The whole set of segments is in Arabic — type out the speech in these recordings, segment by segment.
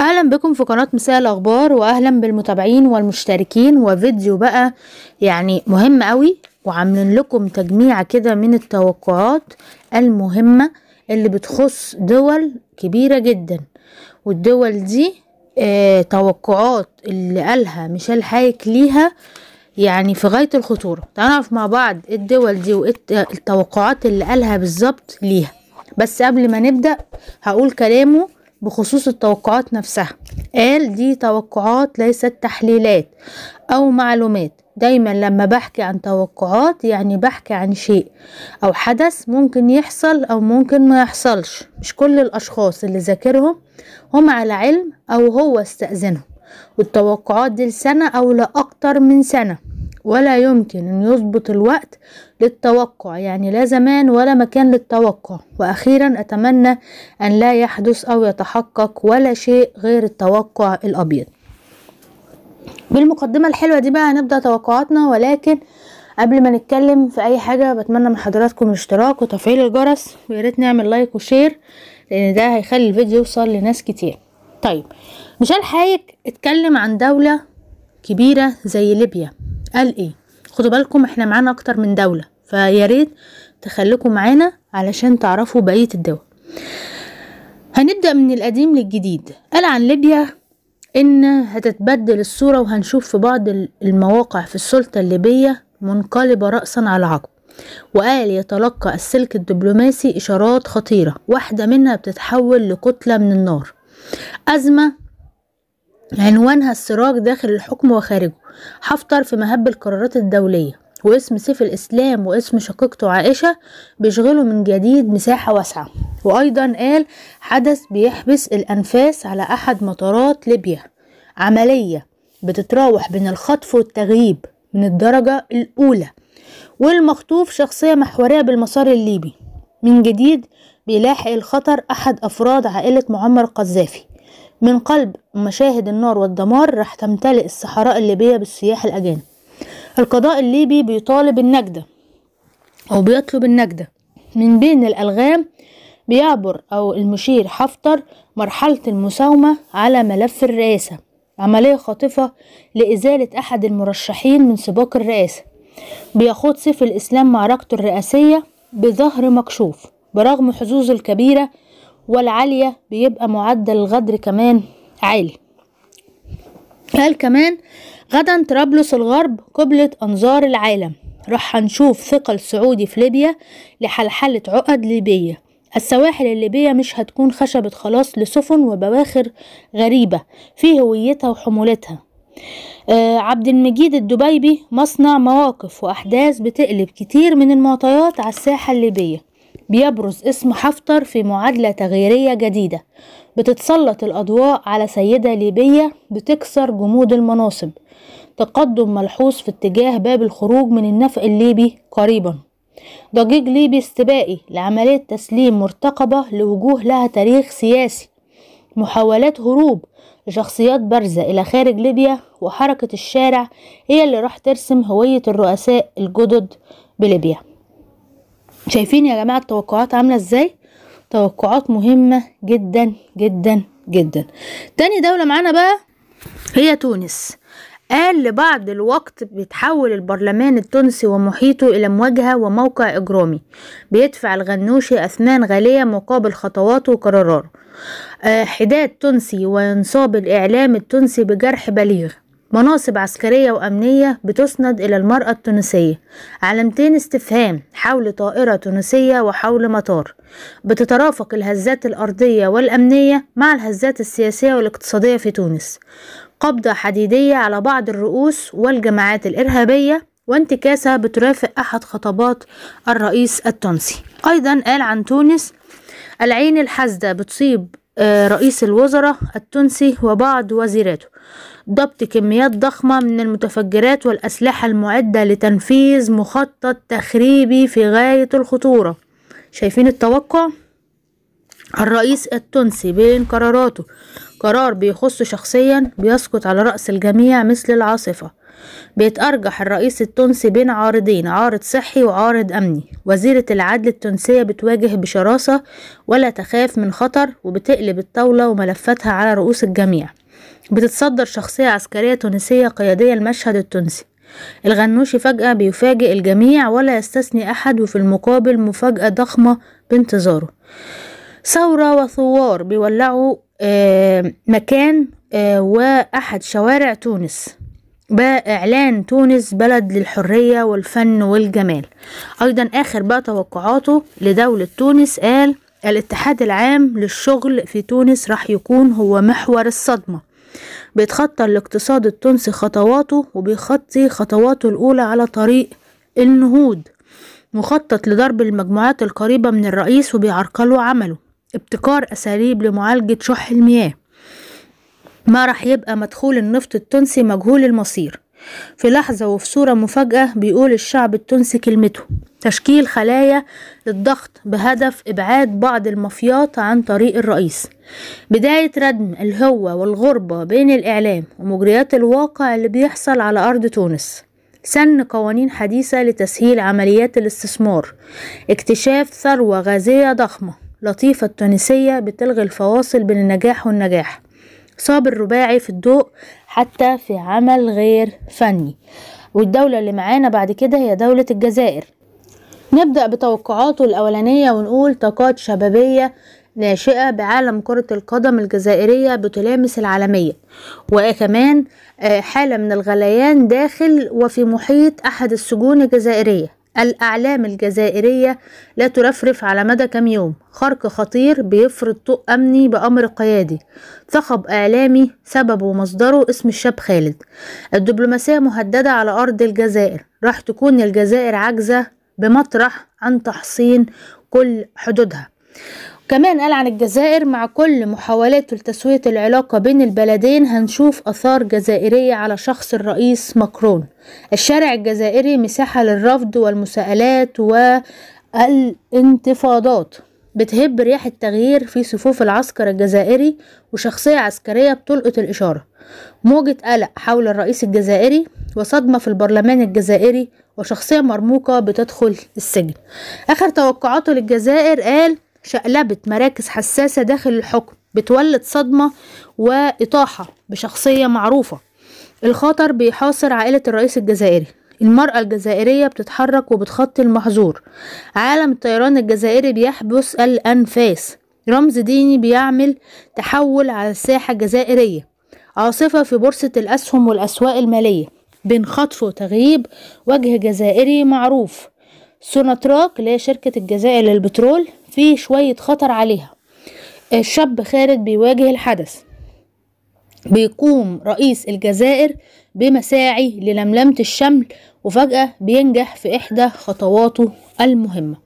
اهلا بكم في قناة مساء الاخبار واهلا بالمتابعين والمشتركين وفيديو بقى يعني مهم قوي وعاملين لكم تجميع كده من التوقعات المهمة اللي بتخص دول كبيرة جدا والدول دي آه توقعات اللي قالها ميشيل حايك ليها يعني في غاية الخطورة تعرف مع بعض إيه الدول دي والتوقعات اللي قالها بالظبط ليها بس قبل ما نبدأ هقول كلامه بخصوص التوقعات نفسها قال دي توقعات ليست تحليلات أو معلومات دايما لما بحكي عن توقعات يعني بحكي عن شيء أو حدث ممكن يحصل أو ممكن ما يحصلش مش كل الأشخاص اللي ذاكرهم هم على علم أو هو استأذنهم والتوقعات دي لسنة أو لأكتر من سنة ولا يمكن أن يظبط الوقت للتوقع يعني لا زمان ولا مكان للتوقع وأخيرا أتمنى أن لا يحدث أو يتحقق ولا شيء غير التوقع الأبيض بالمقدمة الحلوة دي بقى هنبدأ توقعاتنا ولكن قبل ما نتكلم في اي حاجة بتمنى من حضراتكم الاشتراك وتفعيل الجرس وياريت نعمل لايك وشير لان ده هيخلي الفيديو يوصل لناس كتير طيب ميشيل حايك اتكلم عن دولة كبيرة زي ليبيا قال ايه خدوا بالكم احنا معانا اكتر من دولة فيا ريت تخليكم معانا علشان تعرفوا بقية الدول هنبدأ من القديم للجديد قال عن ليبيا ان هتتبدل الصورة وهنشوف في بعض المواقع في السلطة الليبية منقلبة رأسا على عقب وقال يتلقى السلك الدبلوماسي إشارات خطيرة واحدة منها بتتحول لكتلة من النار أزمة عنوانها السراج داخل الحكم وخارجه حفتر في مهب القرارات الدولية واسم سيف الإسلام واسم شقيقته عائشة بيشغلوا من جديد مساحة واسعة وأيضا قال حدث بيحبس الأنفاس على أحد مطارات ليبيا عملية بتتراوح بين الخطف والتغييب من الدرجة الأولى والمخطوف شخصية محورية بالمسار الليبي من جديد بيلاحق الخطر أحد أفراد عائلة معمر القذافي من قلب مشاهد النار والدمار راح تمتلئ الصحراء الليبية بالسياح الأجانب القضاء الليبي بيطالب النجدة أو بيطلب النجدة من بين الألغام بيعبر أو المشير حفتر مرحلة المساومة على ملف الرئاسة عملية خاطفة لإزالة أحد المرشحين من سباق الرئاسة بيخوض سيف الإسلام معركته الرئاسية بظهر مكشوف برغم حظوظه الكبيرة والعالية بيبقى معدل الغدر كمان عالي قال كمان غدا طرابلس الغرب قبلة أنظار العالم راح هنشوف ثقل سعودي في ليبيا لحلحلة عقد ليبية السواحل الليبية مش هتكون خشبة خلاص لسفن وبواخر غريبة في هويتها وحمولتها آه عبد المجيد الدبيبي مصنع مواقف وأحداث بتقلب كتير من المعطيات على الساحة الليبية بيبرز اسم حفتر في معادلة تغييرية جديدة بتتسلط الأضواء على سيدة ليبية بتكسر جمود المناصب تقدم ملحوظ في اتجاه باب الخروج من النفق الليبي قريبا ضجيج ليبي استبائي لعملية تسليم مرتقبة لوجوه لها تاريخ سياسي محاولات هروب لشخصيات بارزة إلى خارج ليبيا وحركة الشارع هي اللي راح ترسم هوية الرؤساء الجدد بليبيا شايفين يا جماعة التوقعات عاملة ازاي توقعات مهمة جدا جدا جدا تاني دولة معانا بقى هي تونس قال لبعض الوقت بيتحول البرلمان التونسي ومحيطه إلى مواجهة وموقع إجرامي بيدفع الغنوشي أثمان غالية مقابل خطواته وقراراته آه، حداد تونسي وينصاب الإعلام التونسي بجرح بليغ مناصب عسكرية وأمنية بتسند إلى المرأة التونسية علامتين استفهام حول طائرة تونسية وحول مطار بتترافق الهزات الأرضية والأمنية مع الهزات السياسية والاقتصادية في تونس قبضة حديدية على بعض الرؤوس والجماعات الإرهابية وانتكاسة بترافق أحد خطابات الرئيس التونسي أيضا قال عن تونس العين الحاسدة بتصيب آه، رئيس الوزراء التونسي وبعض وزيراته ضبط كميات ضخمة من المتفجرات والأسلحة المعدة لتنفيذ مخطط تخريبي في غاية الخطورة شايفين التوقع؟ الرئيس التونسي بين قراراته قرار بيخصه شخصيا بيسقط على رأس الجميع مثل العاصفة بيتأرجح الرئيس التونسي بين عارضين عارض صحي وعارض أمني وزيرة العدل التونسية بتواجه بشراسة ولا تخاف من خطر وبتقلب الطاولة وملفاتها على رؤوس الجميع بتتصدر شخصية عسكرية تونسية قيادية المشهد التونسي الغنوشي فجأة بيفاجئ الجميع ولا يستثني أحد وفي المقابل مفاجأة ضخمة بانتظاره ثورة وثوار بيولعوا آه، مكان آه، وأحد شوارع تونس بإعلان إعلان تونس بلد للحرية والفن والجمال أيضا آخر بقى توقعاته لدولة تونس قال الاتحاد العام للشغل في تونس راح يكون هو محور الصدمة بيتخطى الاقتصاد التونسي خطواته وبيخطي خطواته الأولى على طريق النهوض مخطط لضرب المجموعات القريبة من الرئيس وبيعرقلوا عمله ابتكار أساليب لمعالجة شح المياه ما راح يبقى مدخول النفط التونسي مجهول المصير في لحظة وفي صورة مفاجأة بيقول الشعب التونسي كلمته تشكيل خلايا للضغط بهدف إبعاد بعض المافيات عن طريق الرئيس بداية ردم الهوة والغربة بين الإعلام ومجريات الواقع اللي بيحصل على أرض تونس سن قوانين حديثة لتسهيل عمليات الاستثمار اكتشاف ثروة غازية ضخمة لطيفة التونسية بتلغي الفواصل بين النجاح والنجاح صاب الرباعي في الضوء حتى في عمل غير فني والدولة اللي معانا بعد كده هي دولة الجزائر نبدأ بتوقعاته الأولانية ونقول طاقات شبابية ناشئة بعالم كرة القدم الجزائرية بتلامس العالمية وكمان آه، حالة من الغليان داخل وفي محيط أحد السجون الجزائرية الأعلام الجزائرية لا ترفرف على مدى كام يوم خرق خطير بيفرض طوق أمني بأمر قيادي ثقب إعلامي سببه ومصدره اسم الشاب خالد الدبلوماسية مهددة على أرض الجزائر راح تكون الجزائر عاجزة بمطرح عن تحصين كل حدودها كمان قال عن الجزائر مع كل محاولاته لتسوية العلاقة بين البلدين هنشوف أثار جزائرية على شخص الرئيس مكرون الشارع الجزائري مساحة للرفض والمساءلات والانتفاضات بتهب رياح التغيير في صفوف العسكر الجزائري وشخصية عسكرية بتلقط الإشارة موجة قلق حول الرئيس الجزائري وصدمة في البرلمان الجزائري وشخصية مرموقة بتدخل السجن آخر توقعاته للجزائر قال شقلبت مراكز حساسة داخل الحكم بتولد صدمة وإطاحة بشخصية معروفة الخطر بيحاصر عائلة الرئيس الجزائري المرأة الجزائرية بتتحرك وبتخطي المحظور عالم الطيران الجزائري بيحبس الأنفاس رمز ديني بيعمل تحول على الساحة الجزائرية عاصفة في بورصة الأسهم والأسواق المالية بين خطف وتغييب وجه جزائري معروف سوناتراك اللي هي شركة الجزائر للبترول في شوية خطر عليها الشاب خالد بيواجه الحدث بيقوم رئيس الجزائر بمساعي للملمة الشمل وفجأة بينجح في إحدى خطواته المهمة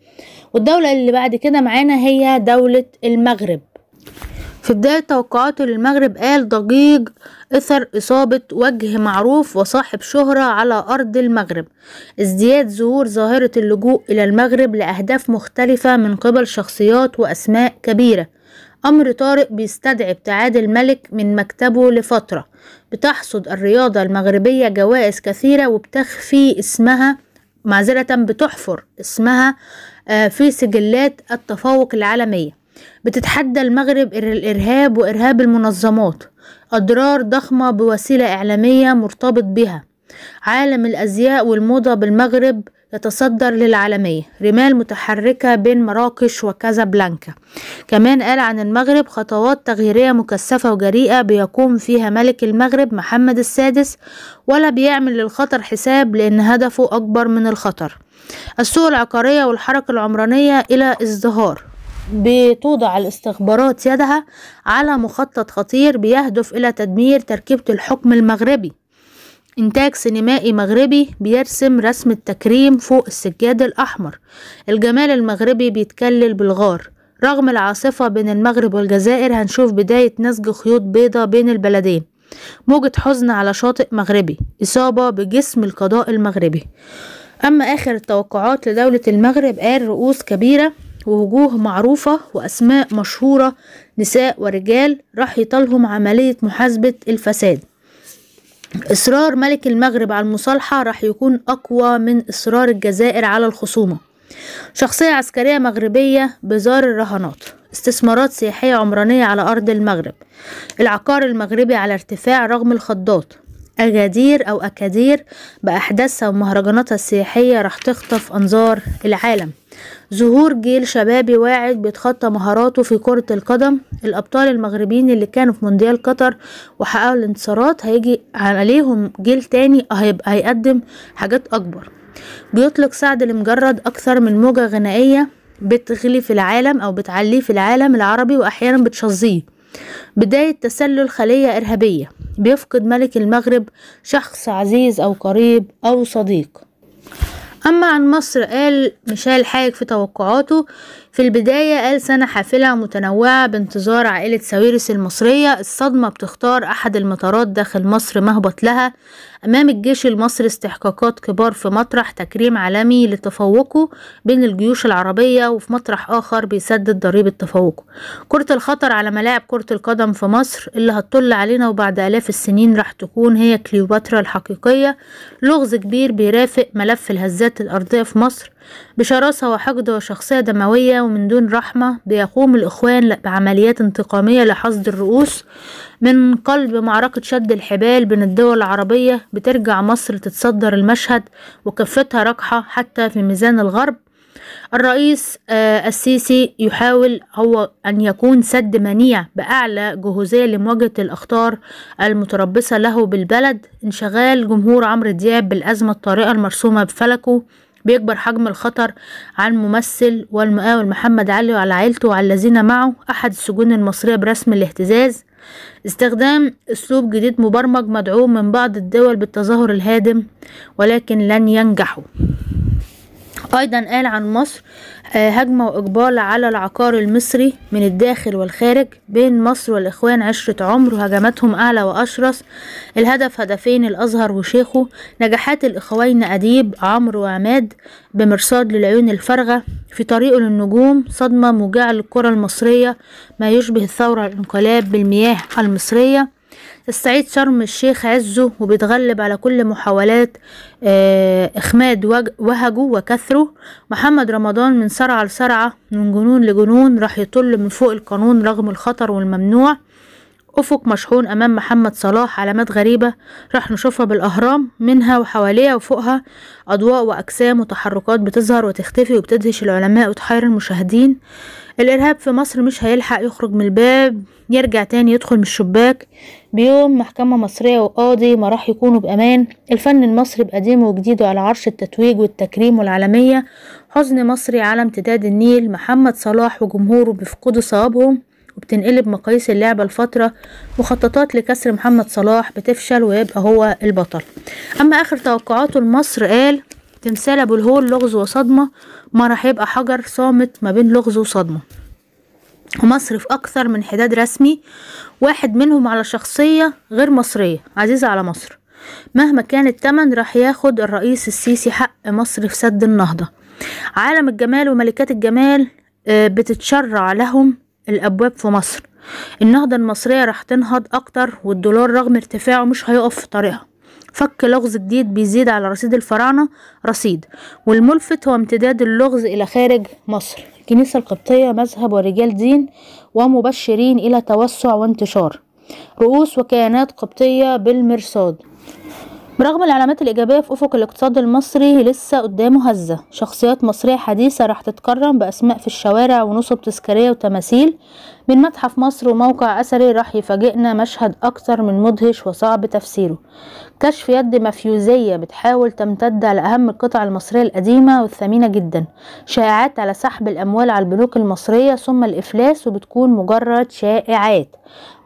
والدولة اللي بعد كده معانا هي دولة المغرب في بداية توقعاته للمغرب قال ضجيج إثر إصابة وجه معروف وصاحب شهرة على أرض المغرب ازدياد ظهور ظاهرة اللجوء إلى المغرب لأهداف مختلفة من قبل شخصيات وأسماء كبيرة أمر طارئ بيستدعي ابتعاد الملك من مكتبه لفترة بتحصد الرياضة المغربية جوائز كثيرة وبتخفي اسمها معذرة بتحفر اسمها آه، في سجلات التفوق العالمية بتتحدى المغرب الإرهاب وإرهاب المنظمات أضرار ضخمة بوسيلة إعلامية مرتبط بها عالم الأزياء والموضة بالمغرب يتصدر للعالمية رمال متحركة بين مراكش وكازابلانكا كمان قال عن المغرب خطوات تغييرية مكثفة وجريئة بيقوم فيها ملك المغرب محمد السادس ولا بيعمل للخطر حساب لأن هدفه أكبر من الخطر السوق العقارية والحركة العمرانية إلى ازدهار بتوضع الاستخبارات يدها على مخطط خطير بيهدف إلى تدمير تركيبة الحكم المغربي إنتاج سينمائي مغربي بيرسم رسم التكريم فوق السجاد الأحمر الجمال المغربي بيتكلل بالغار رغم العاصفة بين المغرب والجزائر هنشوف بداية نسج خيوط بيضة بين البلدين موجة حزن على شاطئ مغربي إصابة بجسم القضاء المغربي أما آخر التوقعات لدولة المغرب قال رؤوس كبيرة ووجوه معروفة وأسماء مشهورة نساء ورجال راح يطالهم عملية محاسبة الفساد إصرار ملك المغرب على المصالحة راح يكون أقوى من إصرار الجزائر على الخصومة شخصية عسكرية مغربية بزار الرهانات استثمارات سياحية عمرانية على أرض المغرب العقار المغربي على ارتفاع رغم الخضات أجادير أو أكادير بأحداثها ومهرجاناتها السياحية راح تخطف أنظار العالم ظهور جيل شبابي واعد بيتخطى مهاراته في كرة القدم الأبطال المغربيين اللي كانوا في مونديال قطر وحققوا الانتصارات هيجي عليهم جيل تاني هيبقى هيقدم حاجات أكبر بيطلق سعد المجرد أكثر من موجة غنائية بتغلي في العالم أو بتعليه في العالم العربي وأحيانا بتشظيه بداية تسلل خلية إرهابية بيفقد ملك المغرب شخص عزيز أو قريب أو صديق أما عن مصر قال مشال حاج في توقعاته في البداية قال سنة حافلة متنوعة بانتظار عائلة ساويرس المصرية الصدمة بتختار أحد المطارات داخل مصر مهبط لها أمام الجيش المصري استحقاقات كبار في مطرح تكريم عالمي لتفوقه بين الجيوش العربية وفي مطرح آخر بيسدد ضريبة تفوقه كرة الخطر على ملاعب كرة القدم في مصر اللي هتطل علينا وبعد آلاف السنين راح تكون هي كليوباترا الحقيقية لغز كبير بيرافق ملف الهزات الأرضية في مصر بشراسة وحقد وشخصية دموية ومن دون رحمة بيقوم الإخوان بعمليات انتقامية لحصد الرؤوس من قلب معركة شد الحبال بين الدول العربية بترجع مصر تتصدر المشهد وكفتها ركحة حتى في ميزان الغرب الرئيس آه، السيسي يحاول هو أن يكون سد منيع بأعلى جهوزية لمواجهة الأخطار المتربصة له بالبلد انشغال جمهور عمرو دياب بالأزمة الطارئة المرسومة بفلكه بيكبر حجم الخطر على الممثل والمقاول آه، محمد علي وعلى عيلته وعلى الذين معه أحد السجون المصرية برسم الاهتزاز استخدام أسلوب جديد مبرمج مدعوم من بعض الدول بالتظاهر الهادم ولكن لن ينجحوا أيضا قال عن مصر آه، هجمة وإقبال على العقار المصري من الداخل والخارج بين مصر والإخوان عشرة عمر وهجماتهم أعلى وأشرس الهدف هدفين الأزهر وشيخه نجاحات الإخوين أديب عمرو وعماد بمرصاد للعيون الفارغة في طريقه للنجوم صدمة موجعة للكرة المصرية ما يشبه الثورة الانقلاب بالمياه المصرية الصعيد شرم الشيخ عزه وبيتغلب على كل محاولات آه، إخماد وهجه وكثره محمد رمضان من صرعة لصرعة من جنون لجنون راح يطل من فوق القانون رغم الخطر والممنوع أفق مشحون أمام محمد صلاح علامات غريبة راح نشوفها بالأهرام منها وحواليها وفوقها أضواء وأجسام وتحركات بتظهر وتختفي وبتدهش العلماء وتحير المشاهدين الإرهاب في مصر مش هيلحق يخرج من الباب يرجع تاني يدخل من الشباك بيوم محكمة مصرية وقاضي ما راح يكونوا بأمان الفن المصري بقديمه وجديده على عرش التتويج والتكريم والعالمية حزن مصري على امتداد النيل محمد صلاح وجمهوره بيفقدوا صوابهم وبتنقلب مقاييس اللعبة لفترة مخططات لكسر محمد صلاح بتفشل ويبقى هو البطل أما آخر توقعاته لمصر قال تمثال أبو الهول لغز وصدمة ما راح يبقى حجر صامت ما بين لغز وصدمة ومصرف أكثر من حداد رسمي واحد منهم على شخصية غير مصرية عزيزة على مصر مهما كان التمن راح ياخد الرئيس السيسي حق مصر في سد النهضة عالم الجمال وملكات الجمال آه، بتتشرع لهم الأبواب في مصر النهضة المصرية راح تنهض أكتر والدولار رغم ارتفاعه مش هيقف في طريقها فك لغز جديد بيزيد على رصيد الفراعنة رصيد والملفت هو امتداد اللغز إلى خارج مصر الكنيسة القبطية مذهب ورجال دين ومبشرين إلى توسع وانتشار رؤوس وكيانات قبطية بالمرصاد برغم العلامات الإيجابية في أفق الاقتصاد المصري لسه قدامه هزة شخصيات مصرية حديثة راح تتكرم بأسماء في الشوارع ونصب تذكارية وتماثيل من متحف مصر وموقع أثري راح يفاجئنا مشهد أكثر من مدهش وصعب تفسيره كشف يد مفيوزية بتحاول تمتد على أهم القطع المصرية القديمة والثمينة جدا شائعات على سحب الأموال على البنوك المصرية ثم الإفلاس وبتكون مجرد شائعات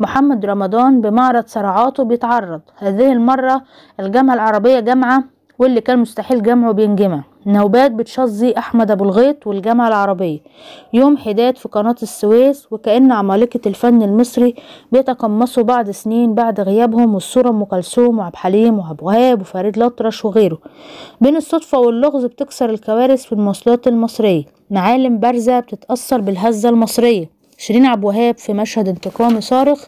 محمد رمضان بمعرض صراعاته بيتعرض هذه المرة الجامعة العربية جامعة واللي كان مستحيل جمعه بينجمع نوبات بتشظي أحمد أبو الغيط والجامعة العربية يوم حداد في قناة السويس وكأن عمالقة الفن المصري بيتقمصوا بعض سنين بعد غيابهم والصورة أم كلثوم وعبد الحليم وعبد الوهاب وفريد الأطرش وغيره بين الصدفة واللغز بتكسر الكوارث في المواصلات المصرية معالم بارزة بتتأثر بالهزة المصرية شيرين عبد الوهاب في مشهد انتقامي صارخ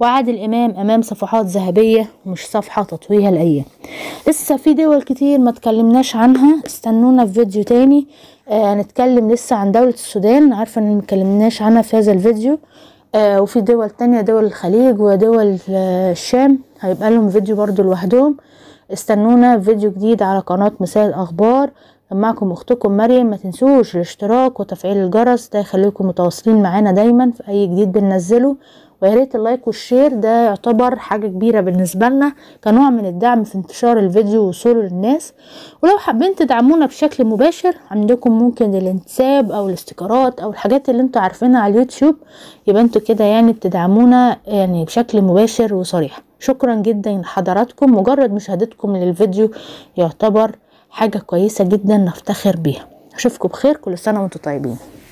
وعادل امام امام صفحات ذهبيه مش صفحه تطويها الايام لسه في دول كتير ما تكلمناش عنها استنونا في فيديو تاني آه نتكلم لسه عن دوله السودان عارفه ان ما اتكلمناش عنها في هذا الفيديو آه وفي دول تانية دول الخليج ودول آه الشام هيبقى لهم فيديو برضو لوحدهم استنونا في فيديو جديد على قناة مساء الأخبار كان معكم اختكم مريم ما تنسوش الاشتراك وتفعيل الجرس ده يخليكم متواصلين معانا دايما في اي جديد بننزله ويا ريت اللايك والشير ده يعتبر حاجه كبيره بالنسبه لنا كنوع من الدعم في انتشار الفيديو ووصوله للناس ولو حابين تدعمونا بشكل مباشر عندكم ممكن الانتساب او الاستيكرات او الحاجات اللي انتوا عارفينها على اليوتيوب يبقى انتوا كده يعني بتدعمونا يعني بشكل مباشر وصريح شكرا جدا لحضراتكم مجرد مشاهدتكم للفيديو يعتبر حاجة كويسة جدا نفتخر بيها اشوفكم بخير كل سنة وانتم طيبين